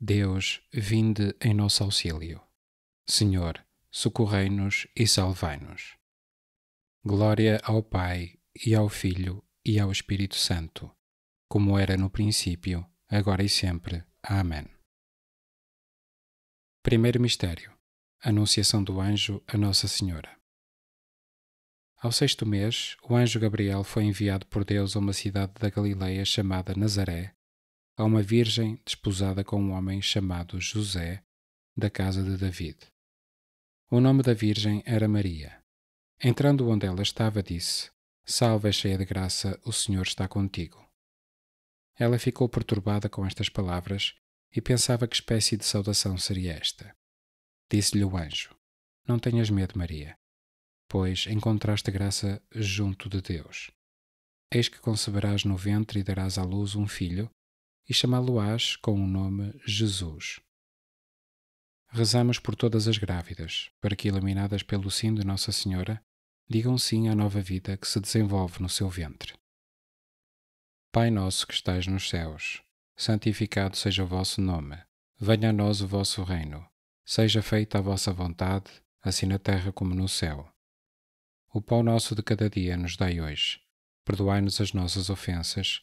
Deus, vinde em nosso auxílio. Senhor, socorrei-nos e salvai-nos. Glória ao Pai, e ao Filho, e ao Espírito Santo, como era no princípio, agora e sempre. Amém. Primeiro mistério. Anunciação do anjo a Nossa Senhora. Ao sexto mês, o anjo Gabriel foi enviado por Deus a uma cidade da Galileia chamada Nazaré, a uma virgem desposada com um homem chamado José, da casa de David. O nome da virgem era Maria. Entrando onde ela estava, disse: Salve, é cheia de graça, o Senhor está contigo. Ela ficou perturbada com estas palavras e pensava que espécie de saudação seria esta. Disse-lhe o anjo: Não tenhas medo, Maria, pois encontraste graça junto de Deus. Eis que conceberás no ventre e darás à luz um filho, e chamá-lo-ás com o nome Jesus. Rezamos por todas as grávidas, para que, iluminadas pelo sim de Nossa Senhora, digam sim à nova vida que se desenvolve no seu ventre. Pai nosso que estais nos céus, santificado seja o vosso nome. Venha a nós o vosso reino. Seja feita a vossa vontade, assim na terra como no céu. O pão nosso de cada dia nos dai hoje. Perdoai-nos as nossas ofensas,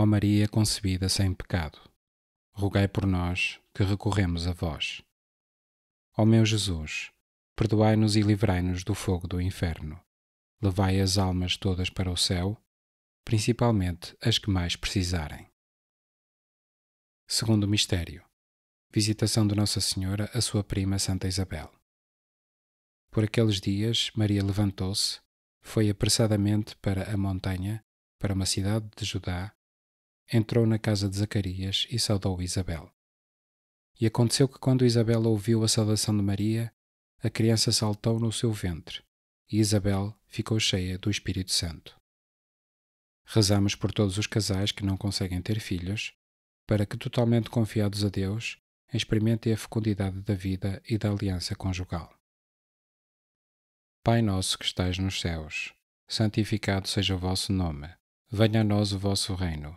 Ó Maria concebida sem pecado, rogai por nós que recorremos a vós. Ó meu Jesus, perdoai-nos e livrai-nos do fogo do inferno. Levai as almas todas para o céu, principalmente as que mais precisarem. Segundo mistério. Visitação de Nossa Senhora a sua prima Santa Isabel. Por aqueles dias, Maria levantou-se, foi apressadamente para a montanha, para uma cidade de Judá, entrou na casa de Zacarias e saudou Isabel. E aconteceu que quando Isabel ouviu a saudação de Maria, a criança saltou no seu ventre, e Isabel ficou cheia do Espírito Santo. Rezamos por todos os casais que não conseguem ter filhos, para que, totalmente confiados a Deus, experimentem a fecundidade da vida e da aliança conjugal. Pai nosso que estais nos céus, santificado seja o vosso nome. Venha a nós o vosso reino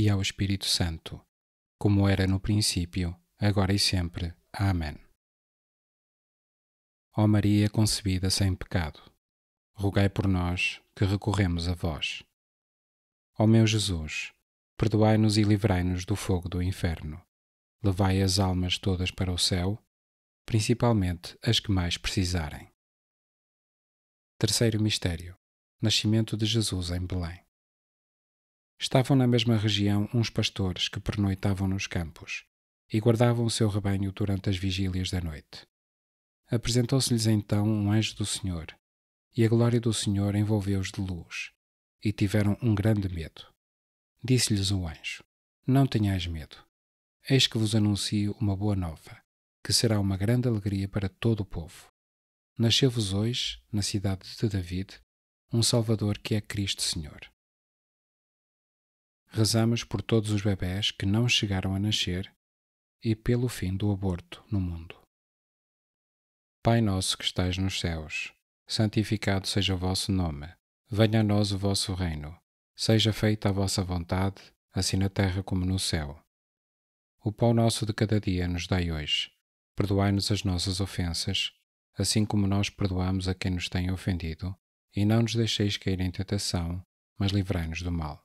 e ao Espírito Santo, como era no princípio, agora e sempre. Amém. Ó Maria concebida sem pecado, rogai por nós que recorremos a vós. Ó meu Jesus, perdoai-nos e livrai-nos do fogo do inferno. Levai as almas todas para o céu, principalmente as que mais precisarem. Terceiro mistério: Nascimento de Jesus em Belém. Estavam na mesma região uns pastores que pernoitavam nos campos e guardavam o seu rebanho durante as vigílias da noite. Apresentou-se-lhes então um anjo do Senhor, e a glória do Senhor envolveu-os de luz, e tiveram um grande medo. Disse-lhes o anjo: Não tenhais medo. Eis que vos anuncio uma boa nova, que será uma grande alegria para todo o povo. Nasceu-vos hoje, na cidade de David, um Salvador que é Cristo Senhor. Rezamos por todos os bebés que não chegaram a nascer e pelo fim do aborto no mundo. Pai nosso que estais nos céus, santificado seja o vosso nome. Venha a nós o vosso reino. Seja feita a vossa vontade, assim na terra como no céu. O pão nosso de cada dia nos dai hoje. Perdoai-nos as nossas ofensas, assim como nós perdoamos a quem nos tem ofendido, e não nos deixeis cair em tentação, mas livrai-nos do mal.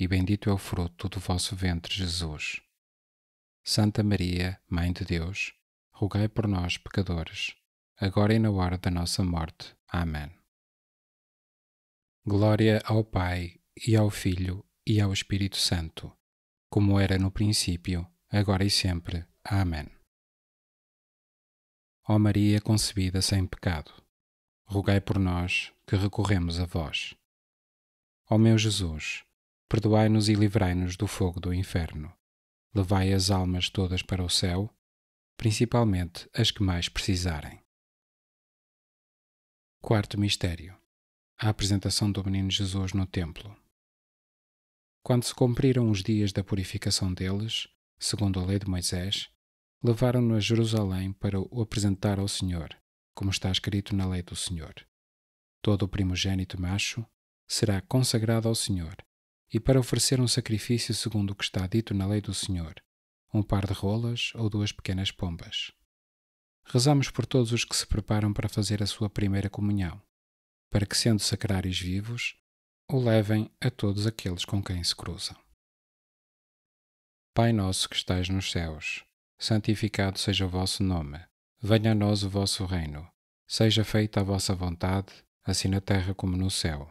e bendito é o fruto do vosso ventre, Jesus. Santa Maria, Mãe de Deus, rogai por nós, pecadores, agora e na hora da nossa morte. Amém. Glória ao Pai, e ao Filho, e ao Espírito Santo, como era no princípio, agora e sempre. Amém. Ó Maria concebida sem pecado, rogai por nós que recorremos a vós. Ó meu Jesus, perdoai-nos e livrai-nos do fogo do inferno. Levai as almas todas para o céu, principalmente as que mais precisarem. Quarto mistério: a apresentação do menino Jesus no templo. Quando se cumpriram os dias da purificação deles, segundo a lei de Moisés, levaram-no a Jerusalém para o apresentar ao Senhor, como está escrito na lei do Senhor. Todo o primogênito macho será consagrado ao Senhor e para oferecer um sacrifício segundo o que está dito na lei do Senhor, um par de rolas ou duas pequenas pombas. Rezamos por todos os que se preparam para fazer a sua primeira comunhão, para que, sendo sacrários vivos, o levem a todos aqueles com quem se cruzam. Pai nosso que estais nos céus, santificado seja o vosso nome. Venha a nós o vosso reino. Seja feita a vossa vontade, assim na terra como no céu.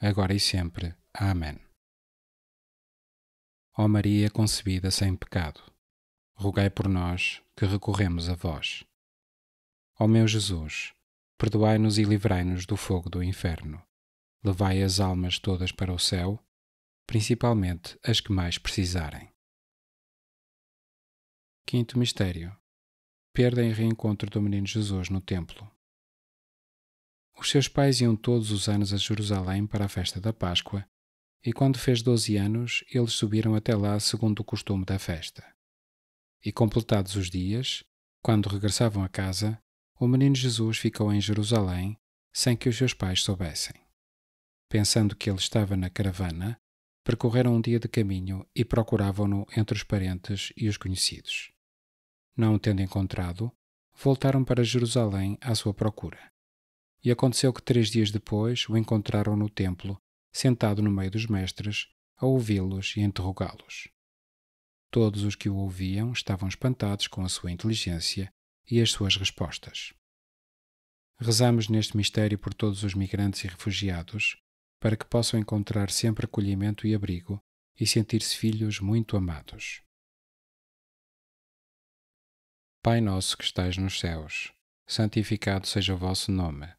agora e sempre. Amém. Ó Maria concebida sem pecado, rogai por nós que recorremos a vós. Ó meu Jesus, perdoai-nos e livrai-nos do fogo do inferno. Levai as almas todas para o céu, principalmente as que mais precisarem. Quinto mistério: perda e reencontro do menino Jesus no templo. Os seus pais iam todos os anos a Jerusalém para a festa da Páscoa, e quando fez doze anos, eles subiram até lá segundo o costume da festa. E completados os dias, quando regressavam a casa, o menino Jesus ficou em Jerusalém sem que os seus pais soubessem. Pensando que ele estava na caravana, percorreram um dia de caminho e procuravam-no entre os parentes e os conhecidos. Não o tendo encontrado, voltaram para Jerusalém à sua procura. E aconteceu que três dias depois o encontraram no templo, sentado no meio dos mestres, a ouvi-los e interrogá-los. Todos os que o ouviam estavam espantados com a sua inteligência e as suas respostas. Rezamos neste mistério por todos os migrantes e refugiados, para que possam encontrar sempre acolhimento e abrigo e sentir-se filhos muito amados. Pai nosso que estais nos céus, santificado seja o vosso nome.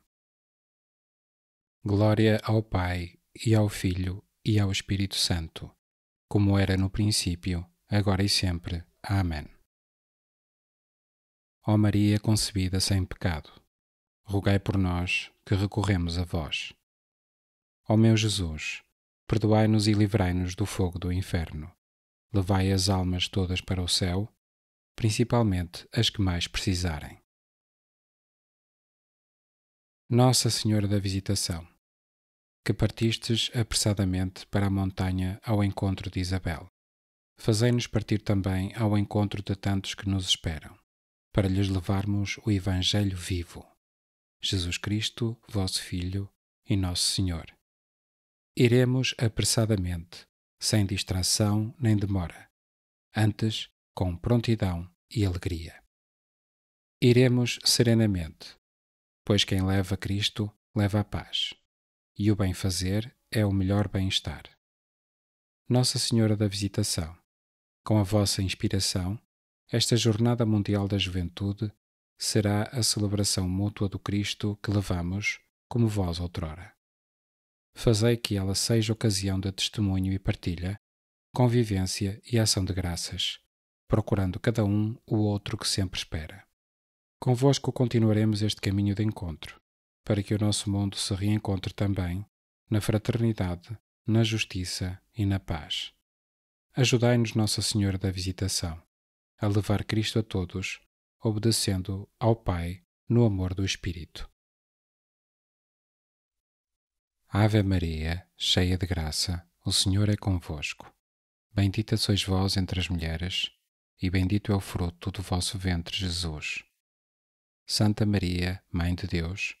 Glória ao Pai, e ao Filho, e ao Espírito Santo, como era no princípio, agora e sempre. Amém. Ó Maria concebida sem pecado, rogai por nós que recorremos a vós. Ó meu Jesus, perdoai-nos e livrai-nos do fogo do inferno. Levai as almas todas para o céu, principalmente as que mais precisarem. Nossa Senhora da Visitação que partistes apressadamente para a montanha ao encontro de Isabel. Fazei-nos partir também ao encontro de tantos que nos esperam, para lhes levarmos o Evangelho vivo. Jesus Cristo, vosso Filho e nosso Senhor. Iremos apressadamente, sem distração nem demora, antes com prontidão e alegria. Iremos serenamente, pois quem leva Cristo leva a paz e o bem-fazer é o melhor bem-estar. Nossa Senhora da Visitação, com a vossa inspiração, esta Jornada Mundial da Juventude será a celebração mútua do Cristo que levamos, como vós outrora. Fazei que ela seja ocasião de testemunho e partilha, convivência e ação de graças, procurando cada um o outro que sempre espera. Convosco continuaremos este caminho de encontro para que o nosso mundo se reencontre também na fraternidade, na justiça e na paz. Ajudai-nos, Nossa Senhora da Visitação, a levar Cristo a todos, obedecendo ao Pai no amor do Espírito. Ave Maria, cheia de graça, o Senhor é convosco. Bendita sois vós entre as mulheres, e bendito é o fruto do vosso ventre, Jesus. Santa Maria, Mãe de Deus,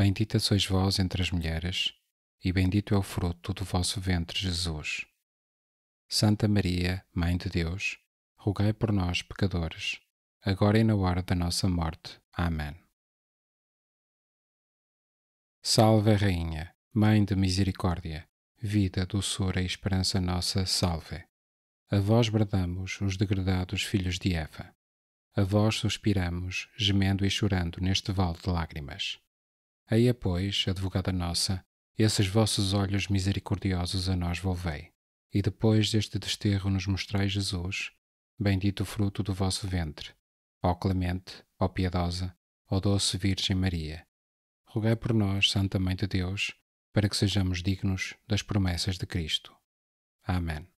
Bendita sois vós entre as mulheres, e bendito é o fruto do vosso ventre, Jesus. Santa Maria, Mãe de Deus, rogai por nós, pecadores, agora e na hora da nossa morte. Amém. Salve, Rainha, Mãe de Misericórdia, vida, doçura e esperança nossa, salve. A vós bradamos, os degradados filhos de Eva. A vós suspiramos, gemendo e chorando neste vale de lágrimas. Eia, pois, advogada nossa, esses vossos olhos misericordiosos a nós volvei. E depois deste desterro nos mostrai Jesus, bendito o fruto do vosso ventre. Ó clemente, ó piedosa, ó doce Virgem Maria. Rogai por nós, Santa Mãe de Deus, para que sejamos dignos das promessas de Cristo. Amém.